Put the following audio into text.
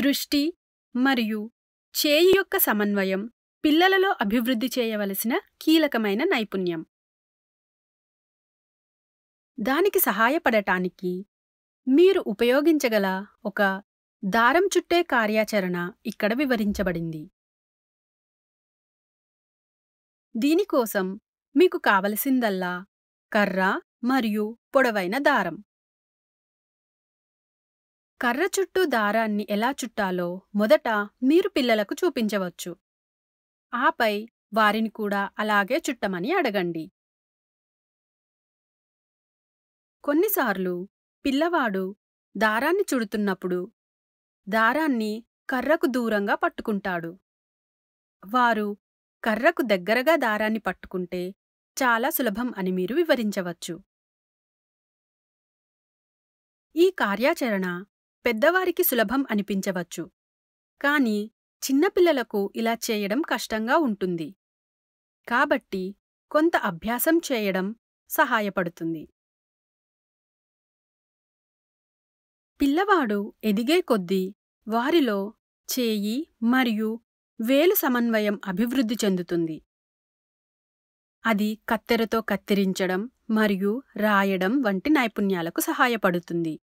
దృష్టి మరియు చేయి యొక్క సమన్వయం పిల్లలలో అభివృద్ధి చేయవలసిన కీలకమైన నైపుణ్యం దానికి సహాయపడటానికి మీరు ఉపయోగించగల ఒక దారం చుట్టే కార్యాచరణ ఇక్కడ వివరించబడింది దీనికోసం మీకు కావలసిందల్లా కర్ర మరియు పొడవైన దారం కర్ర చుట్టూ దారాన్ని ఎలా చుట్టాలో మొదట మీరు పిల్లలకు చూపించవచ్చు ఆపై వారిని కూడా అలాగే చుట్టమని అడగండి కొన్నిసార్లు పిల్లవాడు దారాన్ని చుడుతున్నప్పుడు దారాన్ని కర్రకు దూరంగా పట్టుకుంటాడు వారు కర్రకు దగ్గరగా దారాన్ని పట్టుకుంటే చాలా సులభం అని మీరు వివరించవచ్చు ఈ కార్యాచరణ పెద్దవారికి సులభం అనిపించవచ్చు కాని చిన్నపిల్లలకు ఇలా చేయడం కష్టంగా ఉంటుంది కాబట్టి కొంత అభ్యాసం చేయడం సహాయపడుతుంది పిల్లవాడు ఎదిగే కొద్దీ వారిలో చేయి మరియు వేలు సమన్వయం అభివృద్ధి చెందుతుంది అది కత్తెరతో కత్తిరించడం మరియు రాయడం వంటి నైపుణ్యాలకు సహాయపడుతుంది